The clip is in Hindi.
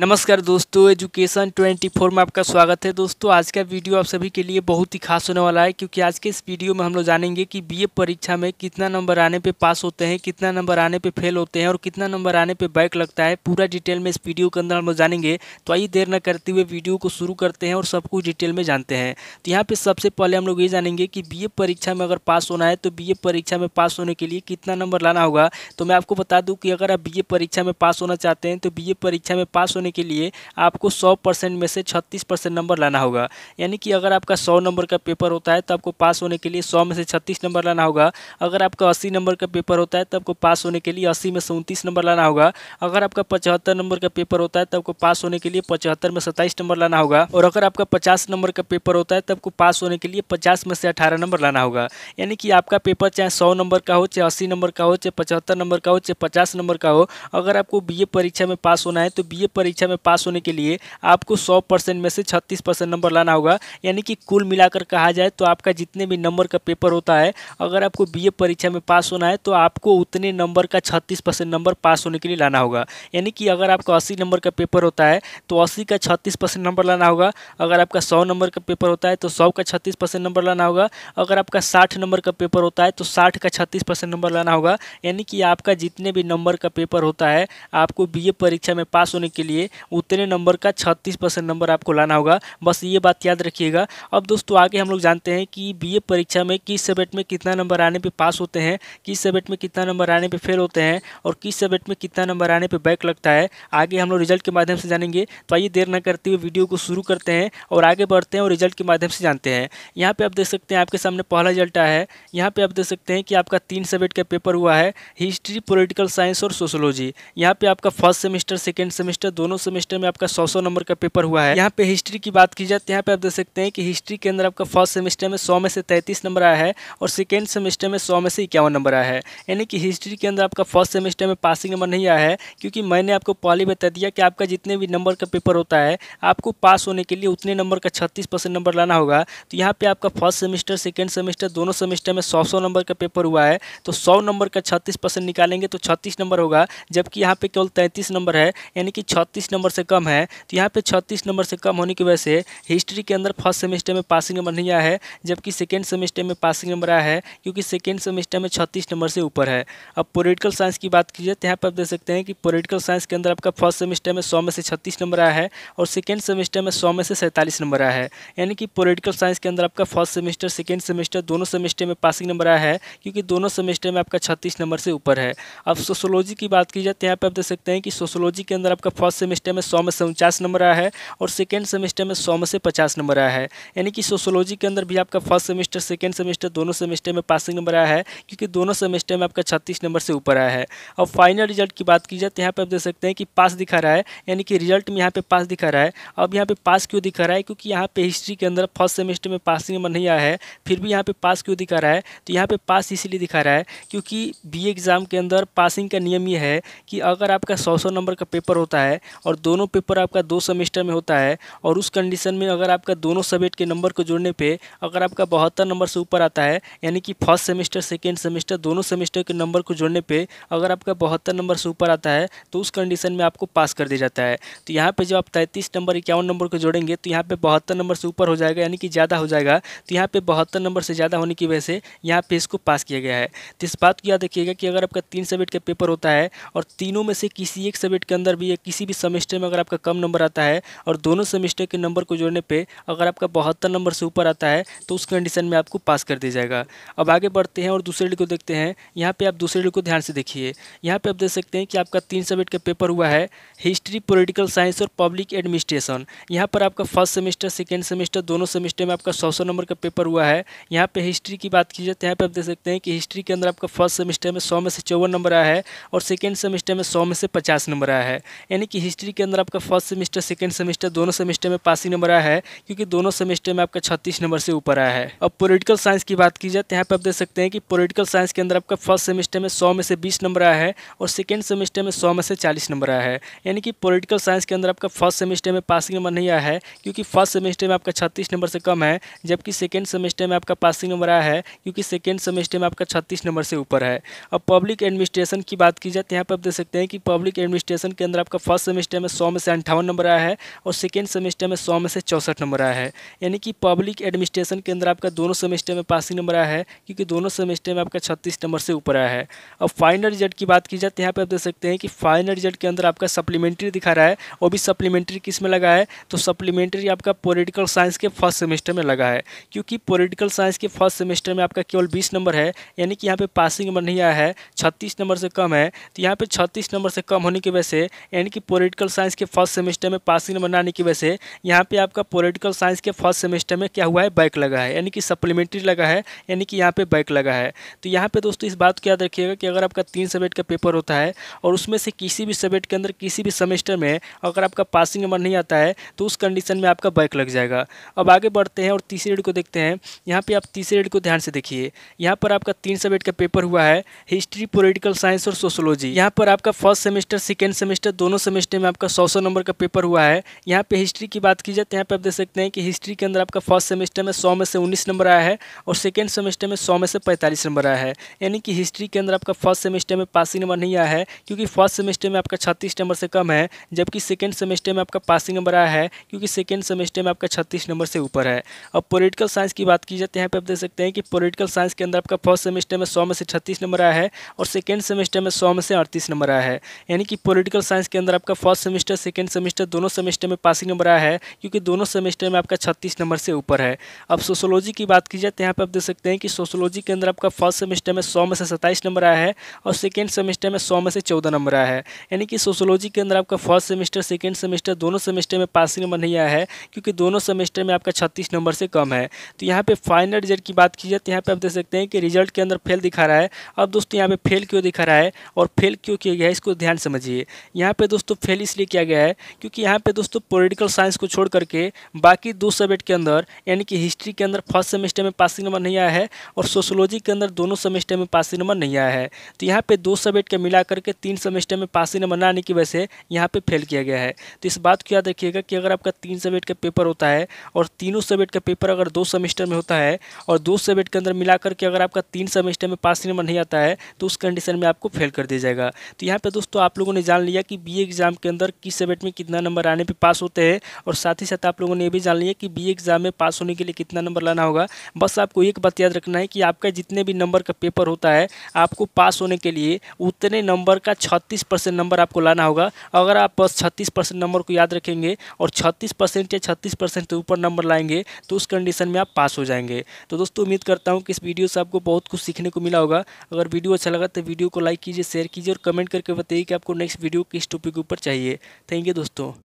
नमस्कार दोस्तों एजुकेशन 24 में आपका स्वागत है दोस्तों आज का वीडियो आप सभी के लिए बहुत ही खास होने वाला है क्योंकि आज के इस वीडियो में हम लोग जानेंगे कि बीए परीक्षा में कितना नंबर आने पे पास होते हैं कितना नंबर आने पे फेल होते हैं और कितना नंबर आने पे बैक लगता है पूरा डिटेल में इस वीडियो के अंदर हम लोग जानेंगे तो आइए देर न करते हुए वीडियो को शुरू करते हैं और सब कुछ डिटेल में जानते हैं तो यहाँ पर सबसे पहले हम लोग ये जानेंगे कि बी परीक्षा में अगर पास होना है तो बी परीक्षा में पास होने के लिए कितना नंबर लाना होगा तो मैं आपको बता दूँ कि अगर आप बी परीक्षा में पास होना चाहते हैं तो बी परीक्षा में पास होने के लिए आपको सौ परसेंट में से छत्तीस परसेंट नंबर लाना होगा यानी कि अगर आपका सौ नंबर का पेपर होता है तो आपको पास होने के लिए सौ में से छत्तीस नंबर लाना होगा अगर आपका अस्सी नंबर का पेपर होता है तो आपको पास होने के लिए अस्सी में से उनतीस नंबर लाना होगा अगर आपका पचहत्तर नंबर का पेपर होता है तो आपको पास होने के लिए पचहत्तर में सत्ताईस नंबर लाना होगा और अगर आपका पचास नंबर का पेपर होता है तो आपको पास होने के लिए पचास में से अठारह नंबर लाना होगा यानी कि आपका पेपर चाहे सौ नंबर का हो चाहे अस्सी नंबर का हो चाहे पचहत्तर नंबर का हो चाहे पचास नंबर का हो अगर आपको बी परीक्षा में पास होना है तो बी परीक्षा परीक्षा में पास होने के लिए आपको सौ परसेंट में से छत्तीस परसेंट नंबर लाना होगा यानी कि कुल मिलाकर कहा जाए तो आपका जितने भी नंबर का पेपर होता है अगर आपको बी परीक्षा में पास होना है तो आपको उतने नंबर का छत्तीस परसेंट नंबर पास होने के लिए लाना होगा यानी कि अगर आपका अस्सी नंबर का पेपर होता है तो अस्सी का छत्तीस परसेंट नंबर लाना होगा अगर आपका सौ नंबर का पेपर होता है तो सौ का छत्तीस परसेंट नंबर लाना होगा अगर आपका साठ नंबर का पेपर होता है तो साठ का छत्तीस परसेंट नंबर लाना होगा यानी कि आपका जितने भी नंबर का पेपर होता है आपको बी परीक्षा में पास होने के लिए उतने नंबर का छत्तीस परसेंट नंबर आपको लाना होगा बस ये बात याद रखिएगा अब दोस्तों आगे हम लोग जानते हैं कि बीए परीक्षा में किस सब्जेक्ट में कितना नंबर आने पर पास होते हैं किस सब्जेक्ट में कितना नंबर आने पर फेल होते हैं और किस सब्जेक्ट में कितना नंबर आने पर बैक लगता है आगे हम लोग रिजल्ट के माध्यम से जानेंगे तो आइए देर न करते हुए वीडियो को शुरू करते हैं और आगे बढ़ते हैं और रिजल्ट के माध्यम से जानते हैं यहाँ पे आप देख सकते हैं आपके सामने पहला रिजल्ट आया है यहाँ पे आप देख सकते हैं कि आपका तीन सब्जेक्ट का पेपर हुआ है हिस्ट्री पॉलिटिकल साइंस और सोशोलॉजी यहाँ पे आपका फर्स्ट सेमेस्टर सेकेंड सेमेस्टर दोनों दोनों सेमेस्टर में आपका सौ सौ नंबर का पेपर हुआ है यहाँ पे हिस्ट्री की बात की जाए तो यहाँ पे आप देख सकते हैं कि हिस्ट्री के अंदर आपका फर्स्ट सेमेस्टर में सौ में से तैंतीस नंबर आया है और सेकेंड सेमेस्टर में सौ में से इक्यावन नंबर आया है यानी कि हिस्ट्री के अंदर आपका फर्स्ट सेमेस्टर में पासिंग नंबर नहीं आया है क्योंकि मैंने आपको पहले बता दिया कि आपका जितने भी नंबर का पेपर होता है आपको पास होने के लिए उतने नंबर का छत्तीस नंबर लाना होगा तो यहाँ पर आपका फर्स्ट सेमेस्टर सेकेंड सेमेस्टर दोनों सेमेस्टर में सौ सौ नंबर का पेपर हुआ है तो सौ नंबर का छत्तीस निकालेंगे तो छत्तीस नंबर होगा जबकि यहाँ पे केवल तैंतीस नंबर है यानी कि छत्तीस छत्तीस नंबर से कम है तो यहाँ पे छत्तीस नंबर से कम होने की वजह से हिस्ट्री के अंदर फर्स्ट सेमेस्टर में पासिंग नंबर नहीं आया है जबकि सेकेंड सेमेस्टर में पासिंग नंबर आया है क्योंकि सेकेंड सेमेस्टर में छत्तीस नंबर से ऊपर है अब पोलिटिकल साइंस की बात कीजिए तो यहाँ पर आप देख सकते हैं कि पोलिटिकल साइंस के अंदर आपका फर्स्ट सेमेस्टर में सौ में से छत्तीस नंबर आया है और सेकेंड सेमेस्टर में सौ में से सैंतालीस नंबर आया है यानी कि पोलिटिकल साइंस के अंदर आपका फर्स्ट सेमेस्टर सेकेंड सेमेस्टर दोनों सेमेस्टर में पासिंग नंबर आया है क्योंकि दोनों सेमेस्टर में आपका छत्तीस नंबर से ऊपर है अब सोशोलॉजी की बात की जाए तो यहाँ पर आप देख सकते हैं कि सोशोलॉजी के अंदर आपका फर्स्ट सेमेस्टर में सौ में से उनचास नंबर आया है और सेकेंड सेमेस्टर में सौ में से पचास नंबर आया है यानी कि सोशोलॉजी के अंदर भी आपका फर्स्ट सेमेस्टर सेकेंड सेमेस्टर दोनों सेमेस्टर में पासिंग नंबर आया है क्योंकि दोनों सेमेस्टर में आपका छत्तीस नंबर से ऊपर आया है और फाइनल रिजल्ट की बात की जाए तो यहाँ पर आप देख सकते हैं कि पास दिखा रहा है यानी कि रिजल्ट में यहाँ पे पास दिखा रहा है अब यहाँ पे पास क्यों दिखा रहा है क्योंकि यहाँ पे हिस्ट्री के अंदर फर्स्ट सेमेस्टर में पासिंग नंबर नहीं आया है फिर भी यहाँ पर पास क्यों दिखा रहा है तो यहाँ पे पास इसीलिए दिखा रहा है क्योंकि बी एग्ज़ाम के अंदर पासिंग का नियम ये है कि अगर आपका सौ सौ नंबर का पेपर होता है और दोनों पेपर आपका दो सेमेस्टर में होता है और उस कंडीशन में अगर आपका दोनों सब्जेक्ट के नंबर को जोड़ने पे अगर आपका बहत्तर नंबर से ऊपर आता है यानी कि फर्स्ट सेमेस्टर सेकेंड सेमेस्टर दोनों सेमेस्टर के नंबर को जोड़ने पर अगर आपका बहत्तर नंबर से ऊपर आता है तो उस कंडीशन में आपको पास कर दिया जाता है तो यहाँ पर जब आप तैंतीस नंबर इक्यावन नंबर को जोड़ेंगे तो यहाँ पर बहत्तर नंबर से ऊपर हो जाएगा यानी कि ज़्यादा हो जाएगा तो यहाँ पर बहत्तर नंबर से ज़्यादा होने की वजह से यहाँ पर इसको पास किया गया है तो इस बात को याद रखिएगा कि अगर आपका तीन सब्जेक्ट का पेपर होता है और तीनों में से किसी एक सब्जेक्ट के अंदर भी या किसी भी सेमेस्टर में अगर आपका कम नंबर आता है और दोनों सेमेस्टर के नंबर को जोड़ने पर अगर आपका बहत्तर नंबर से ऊपर आता है तो उस कंडीशन में आपको पास कर दिया जाएगा अब आगे बढ़ते हैं और दूसरे डी को देखते हैं यहाँ पर आप दूसरे डी को ध्यान से देखिए यहाँ पर आप देख सकते हैं कि आपका तीन सब्जेक्ट का पेपर हुआ है हिस्ट्री पोलिटिकल साइंस और पब्लिक एडमिनिस्ट्रेशन यहाँ पर आपका फर्स्ट सेमेस्टर सेकेंड सेमेस्टर दोनों सेमेस्टर में आपका सौ सौ नंबर का पेपर हुआ है यहाँ पे हिस्ट्री की बात की जाए तो यहाँ पे आप देख सकते हैं कि हिस्ट्री के अंदर आपका फर्स्ट सेमेस्टर में सौ में से चौवन नंबर आया है और सेकेंड सेमेस्टर में सौ में से पचास नंबर आया है यानी कि हिस्ट्री के अंदर आपका फर्स्ट सेमेस्टर सेकेंड सेमेस्टर दोनों सेमेस्टर में पासिंग नंबर आया है क्योंकि दोनों सेमेस्टर में आपका छत्तीस नंबर से ऊपर आया है अब पोलिटिकल साइंस की बात की जाए तो यहाँ पर आप देख सकते हैं कि पोलिटिकल साइंस के अंदर आपका फर्स्ट सेमेस्टर में सौ में से बीस नंबर आया है और सेकेंड सेमेस्टर में सौ में से चालीस नंबर आया है यानी कि पोलिटिकल साइंस के अंदर आपका फर्स्ट सेमेस्टर में पासिंग नंबर नहीं आया है क्योंकि फर्स्ट सेमेस्टर में आपका छत्तीस नंबर से कम है जबकि सेकेंड सेमेस्टर में आपका पासिंग नंबर आया है क्योंकि सेकेंड सेमेस्टर में आपका छत्तीस नंबर से ऊपर है अब पब्लिक एडमिनिस्ट्रेशन की बात की जाए तो यहाँ पर आप देख सकते हैं कि पब्लिक एडमिनिस्ट्रेशन के अंदर आपका फर्स्ट सेमेस्टर सेमेस्टर में सौ में से अंठावन नंबर आया है और सेकेंड सेमेस्टर में सौ में से चौंसठ नंबर आया है यानी कि पब्लिक एडमिनिस्ट्रेशन के अंदर आपका दोनों सेमेस्टर में पासिंग नंबर आया है क्योंकि दोनों सेमेस्टर में आपका छत्तीस नंबर से ऊपर आया है अब फाइनल रिजल्ट की बात की जाए तो यहाँ पर आप देख सकते हैं कि फाइनल रिजल्ट के अंदर आपका सप्लीमेंट्री दिखा रहा है वो भी सप्लीमेंट्री किस में लगा है तो सप्लीमेंट्री आपका पोलिटिकल साइंस के फर्स्ट सेमेस्टर में लगा है क्योंकि पोलिटिकल साइंस के फर्स्ट सेमेस्टर में आपका केवल बीस नंबर है यानी कि यहाँ पर पासिंग नंबर नहीं आया है छत्तीस नंबर से कम है तो यहाँ पर छत्तीस नंबर से कम होने की वजह से यानी कि पोलिटिकल पॉलिटिकल साइंस के फर्स्ट सेमेस्टर में पासिंग नंबर आने की वजह से यहाँ पे आपका पॉलिटिकल साइंस के फर्स्ट सेमेस्टर में क्या हुआ है बैक लगा है यानी कि सप्लीमेंट्री लगा है यानी कि यहाँ पे बैक लगा है तो यहाँ पे दोस्तों इस बात को याद रखिएगा कि अगर आपका तीन सब्जेक्ट का पेपर होता है और उसमें से किसी भी सब्जेक्ट के अंदर किसी भी सेमेस्टर में अगर आपका पासिंग नंबर नहीं आता है तो उस कंडीशन में आपका बैक लग जाएगा अब आगे बढ़ते हैं और तीसरे रेड को देखते हैं यहाँ पर आप तीसरे रेड को ध्यान से देखिए यहाँ पर आपका तीन सब्जेक्ट का पेपर हुआ है हिस्ट्री पोलिटिकल साइंस और सोशोलॉजी यहाँ पर आपका फर्स्ट सेमेस्टर सेकेंड सेमेस्टर दोनों सेमेस्टर में आपका सौ सौ नंबर का पेपर हुआ है यहाँ पे हिस्ट्री की बात की जाए तो यहाँ पे आप देख सकते हैं कि हिस्ट्री के अंदर आपका फर्स्ट सेमेस्टर में सौ में से उन्नीस नंबर आया है और सेकेंड सेमेस्टर में सौ में से पैंतालीस नंबर आया है यानी कि हिस्ट्री के अंदर आपका फर्स्ट सेमेस्टर में पासिंग नंबर नहीं आया है क्योंकि फर्स्ट सेमेस्टर में आपका छत्तीस नंबर से कम है जबकि सेकेंड सेमेस्टर में आपका पासिंग नंबर आया है क्योंकि सेकेंड सेमेस्टर में आपका छत्तीस नंबर से ऊपर है और पोलिटिकल साइंस की बात की जाए तो यहाँ पर आप देख सकते हैं कि पोलिटिकल साइंस के अंदर आपका फर्स्ट सेमेस्टर में सौ में से छत्तीस नंबर आया है और सेकेंड सेमेस्टर में सौ में से अड़तीस नंबर आया है यानी कि पोलिटिकल साइंस के अंदर आपका first first semester second semester दोनों सेमेस्टर में पासिंग नंबर आया है क्योंकि दोनों सेमेस्टर में आपका छत्तीस नंबर से ऊपर है अब सोशोलॉजी की बात की जाए तो यहाँ पर आप देख सकते हैं कि सोशोलॉजी के अंदर आपका फर्स्ट सेमेस्टर में सौ में से सत्ताईस नंबर आया है और सेकेंड सेमेस्टर में सौ में से चौदह नंबर आया है यानी कि सोशोलॉजी के अंदर आपका फर्स्ट सेमेस्टर सेकेंड सेमेस्टर दोनों सेमेस्टर में पासिंग नंबर नहीं आया है क्योंकि दोनों सेमेस्टर में आपका छत्तीस नंबर से कम है तो यहाँ पर फाइनल रिजल्ट की बात की जाए तो यहाँ पर आप देख सकते हैं कि रिजल्ट के अंदर फेल दिखा रहा है अब दोस्तों यहाँ पर फेल क्यों दिखा रहा है और फेल क्यों किया गया है इसको ध्यान समझिए यहाँ पर दोस्तों फेल फेल इसलिए किया गया है क्योंकि यहाँ पे दोस्तों पॉलिटिकल साइंस को छोड़ करके बाकी दो सब्जेक्ट के अंदर यानी कि हिस्ट्री के अंदर फर्स्ट सेमेस्टर में पासिंग नंबर नहीं आया है और सोशोलॉजी के अंदर दोनों सेमेस्टर में पासिंग नंबर नहीं आया है तो यहाँ पर दो सब्जेक्ट का मिला करके तीन सेमेस्टर में पासिंग नंबर न आने की वजह से यहाँ पर फेल किया गया है तो इस बात को याद रखिएगा कि अगर आपका तीन सब्जेक्ट का पेपर होता है और तीनों सब्जेक्ट का पेपर अगर दो सेमेस्टर में होता है और दो सब्जेक्ट के अंदर मिला करके अगर आपका तीन सेमेस्टर में पासिंग नंबर नहीं आता है तो उस कंडीशन में आपको फेल कर दिया जाएगा तो यहाँ पर दोस्तों आप लोगों ने जान लिया कि बी एग्ज़ाम के अंदर किस सब्जेक्ट में कितना नंबर आने पर पास होते हैं और साथ ही साथ आप लोगों ने ये भी जान लिया कि बी एग्ज़ाम में पास होने के लिए कितना नंबर लाना होगा बस आपको एक बात याद रखना है कि आपका जितने भी नंबर का पेपर होता है आपको पास होने के लिए उतने नंबर का छत्तीस नंबर आपको लाना होगा अगर आप बस छत्तीस नंबर को याद रखेंगे और छत्तीस या छत्तीस परसेंट से ऊपर नंबर लाएंगे तो उस कंडीशन में आप पास हो जाएंगे तो दोस्तों उम्मीद करता हूँ कि इस वीडियो से आपको बहुत कुछ सीखने को मिला होगा अगर वीडियो अच्छा लगा तो वीडियो को लाइक कीजिए शेयर कीजिए और कमेंट करके बताइए कि आपको नेक्स्ट वीडियो किस टॉपिक के ऊपर चाहिए चाहिए थैंक यू दोस्तों